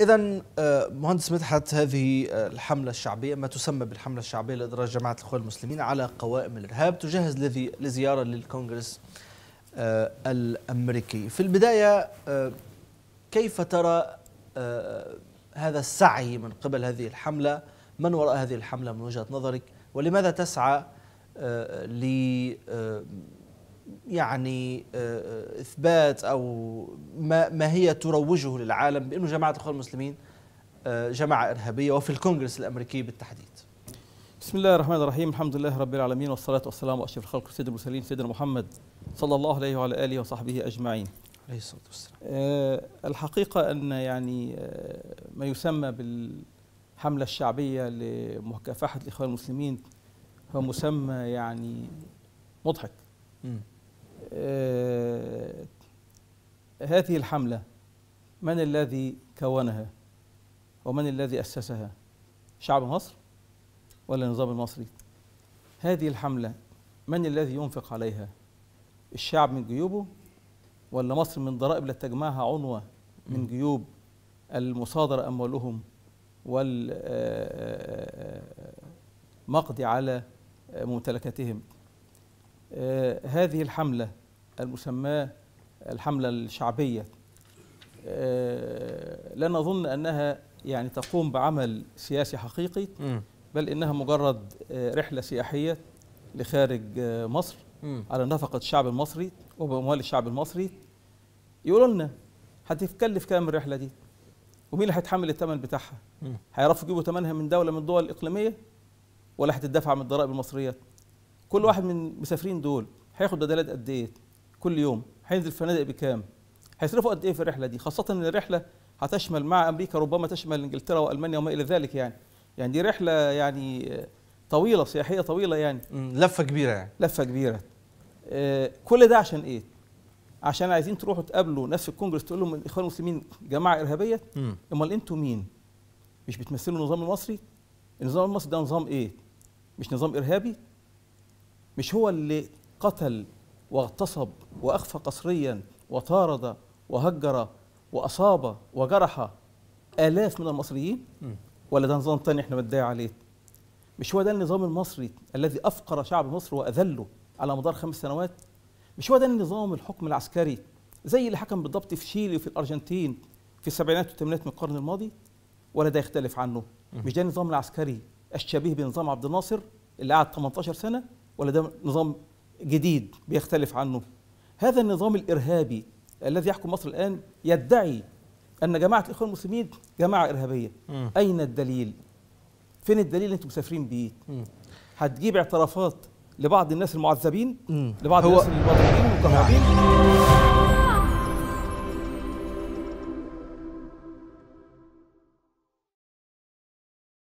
إذا آه، مهندس مدحت هذه آه، الحملة الشعبية ما تسمى بالحملة الشعبية لإدراج جماعة الإخوان المسلمين على قوائم الإرهاب تجهز لزيارة للكونغرس آه، الأمريكي في البداية كيف ترى هذا السعي من قبل هذه الحملة من وراء هذه الحملة من وجهة نظرك ولماذا تسعى ل يعني آه، آه، اثبات او ما, ما هي تروجه للعالم بانه جماعه الاخوان المسلمين آه، جماعه ارهابيه وفي الكونغرس الامريكي بالتحديد. بسم الله الرحمن الرحيم، الحمد لله رب العالمين والصلاه والسلام على اشرف الخلق سيد المرسلين سيدنا محمد صلى الله عليه وعلى اله وصحبه اجمعين. عليه الصلاه والسلام. الحقيقه ان يعني ما يسمى بالحمله الشعبيه لمكافحه الاخوان المسلمين هو مسمى يعني مضحك. م. آه، هذه الحملة من الذي كونها ومن الذي أسسها شعب مصر ولا النظام المصري هذه الحملة من الذي ينفق عليها الشعب من جيوبه ولا مصر من ضرائب لتجمعها تجمعها عنوة من جيوب المصادرة أموالهم والمقضي آه، آه، على ممتلكاتهم آه، هذه الحملة المسماة الحملة الشعبية آه، لا نظن أنها يعني تقوم بعمل سياسي حقيقي بل إنها مجرد آه، رحلة سياحية لخارج مصر على نفقة الشعب المصري وبأموال الشعب المصري يقولوا لنا هتتكلف كام الرحلة دي ومين اللي هيتحمل الثمن بتاعها هيعرفوا يجيبوا ثمنها من دولة من الدول الإقليمية ولا هتدفع من الضرائب المصرية كل واحد من المسافرين دول هياخد بدلات قد ايه كل يوم هينزل فنادق بكام هيصرفوا قد ايه في الرحله دي خاصه ان الرحله هتشمل مع امريكا ربما تشمل انجلترا والمانيا وما الى ذلك يعني يعني دي رحله يعني طويله سياحيه طويله يعني لفه كبيره يعني لفه كبيره آه كل ده عشان ايه عشان عايزين تروحوا تقابلوا ناس في الكونجرس تقول لهم الاخوان المسلمين جماعه ارهابيه امال انتوا مين مش بتمثلوا النظام المصري النظام المصري ده نظام ايه مش نظام ارهابي مش هو اللي قتل واغتصب واخفى قسريا وطارد وهجر واصاب وجرح الاف من المصريين ولا ده نظام تاني احنا بندعي عليه مش هو ده النظام المصري الذي افقر شعب مصر واذله على مدار خمس سنوات مش هو ده النظام الحكم العسكري زي اللي حكم بالضبط في شيلي وفي الارجنتين في السبعينات والثمانينات من القرن الماضي ولا ده يختلف عنه مش ده النظام العسكري الشبيه بنظام عبد الناصر اللي قعد 18 سنه ولا ده نظام جديد بيختلف عنه هذا النظام الارهابي الذي يحكم مصر الان يدعي ان جماعه الاخوان المسلمين جماعه ارهابيه م. اين الدليل فين الدليل اللي انتم مسافرين بيه هتجيب اعترافات لبعض الناس المعذبين م. لبعض الناس المضربين والمكهربين